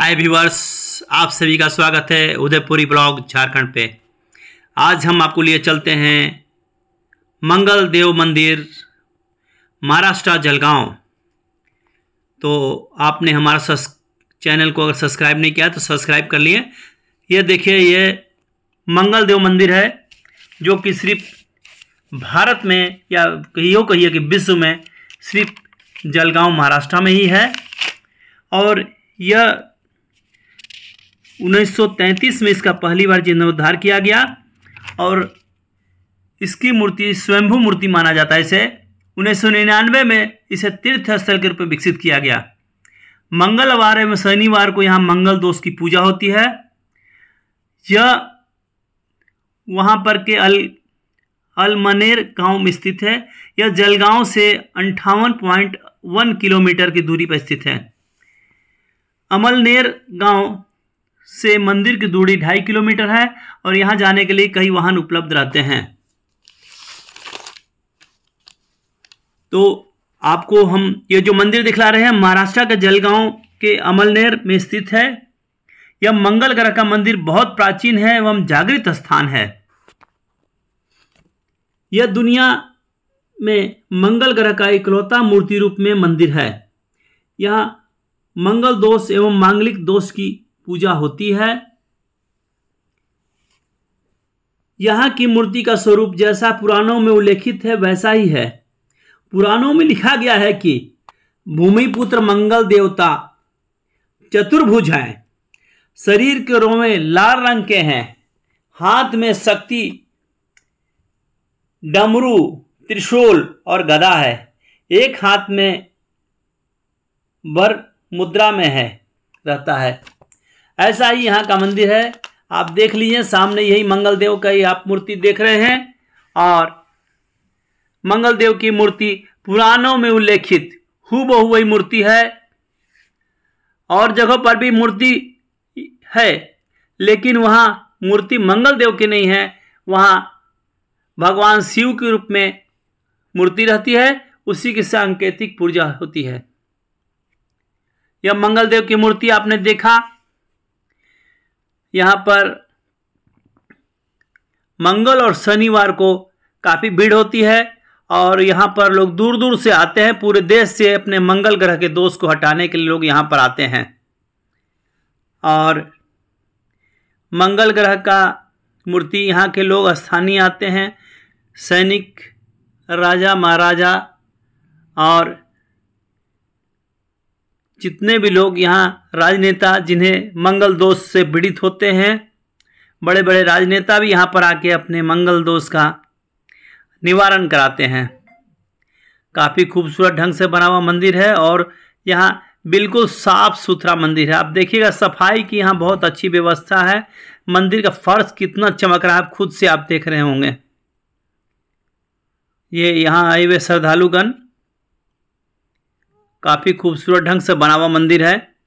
हाय viewers आप सभी का स्वागत है उदयपुरी ब्लॉग झारखंड पे आज हम आपको लिए चलते हैं मंगल देव मंदिर महाराष्ट्र जलगांव तो आपने हमारा सस चैनल को अगर सब्सक्राइब नहीं किया तो सब्सक्राइब कर लिए ये देखिए ये मंगल देव मंदिर है जो कि सिर्फ भारत में या कहियो कहिए कि विश्व में सिर्फ जलगांव महाराष्ट्र में ही है और यह 1933 में इसका पहली बार जीर्णोद्धार किया गया और इसकी मूर्ति स्वयंभू मूर्ति माना जाता है इसे उन्नीस में इसे तीर्थ स्थल के रूप में विकसित किया गया मंगलवार एवं शनिवार को यहाँ मंगल दोष की पूजा होती है यह वहाँ पर के अल अलमनेर गांव में स्थित है यह जलगांव से अंठावन पॉइंट वन किलोमीटर की दूरी पर स्थित है अमलनेर गांव से मंदिर की दूरी ढाई किलोमीटर है और यहां जाने के लिए कई वाहन उपलब्ध रहते हैं तो आपको हम ये जो मंदिर दिखला रहे हैं महाराष्ट्र के जलगांव के अमलनेर में स्थित है यह मंगल ग्रह का मंदिर बहुत प्राचीन है एवं जागृत स्थान है यह दुनिया में मंगल ग्रह का इकलौता मूर्ति रूप में मंदिर है यह मंगल दोष एवं मांगलिक दोष की पूजा होती है यहाँ की मूर्ति का स्वरूप जैसा पुराणों में उल्लेखित है वैसा ही है पुराणों में लिखा गया है कि भूमिपुत्र मंगल देवता चतुर्भुज हैं शरीर के रोमे लाल रंग के हैं हाथ में शक्ति डमरू त्रिशूल और गदा है एक हाथ में वर मुद्रा में है रहता है ऐसा ही यहाँ का मंदिर है आप देख लीजिए सामने यही मंगल देव का ही आप मूर्ति देख रहे हैं और मंगल देव की मूर्ति पुराणों में उल्लेखित हु वही मूर्ति है और जगहों पर भी मूर्ति है लेकिन वहाँ मूर्ति मंगल देव की नहीं है वहाँ भगवान शिव के रूप में मूर्ति रहती है उसी की सांकेतिक पूजा होती है यह मंगल देव की मूर्ति आपने देखा यहाँ पर मंगल और शनिवार को काफ़ी भीड़ होती है और यहाँ पर लोग दूर दूर से आते हैं पूरे देश से अपने मंगल ग्रह के दोष को हटाने के लिए लोग यहाँ पर आते हैं और मंगल ग्रह का मूर्ति यहाँ के लोग स्थानीय आते हैं सैनिक राजा महाराजा और जितने भी लोग यहाँ राजनेता जिन्हें मंगल दोष से पीड़ित होते हैं बड़े बड़े राजनेता भी यहाँ पर आके अपने मंगल दोष का निवारण कराते हैं काफ़ी खूबसूरत ढंग से बना हुआ मंदिर है और यहाँ बिल्कुल साफ सुथरा मंदिर है आप देखिएगा सफाई की यहाँ बहुत अच्छी व्यवस्था है मंदिर का फर्श कितना चमक रहा है खुद से आप देख रहे होंगे ये यहाँ आए हुए श्रद्धालुगण काफ़ी खूबसूरत ढंग से बना हुआ मंदिर है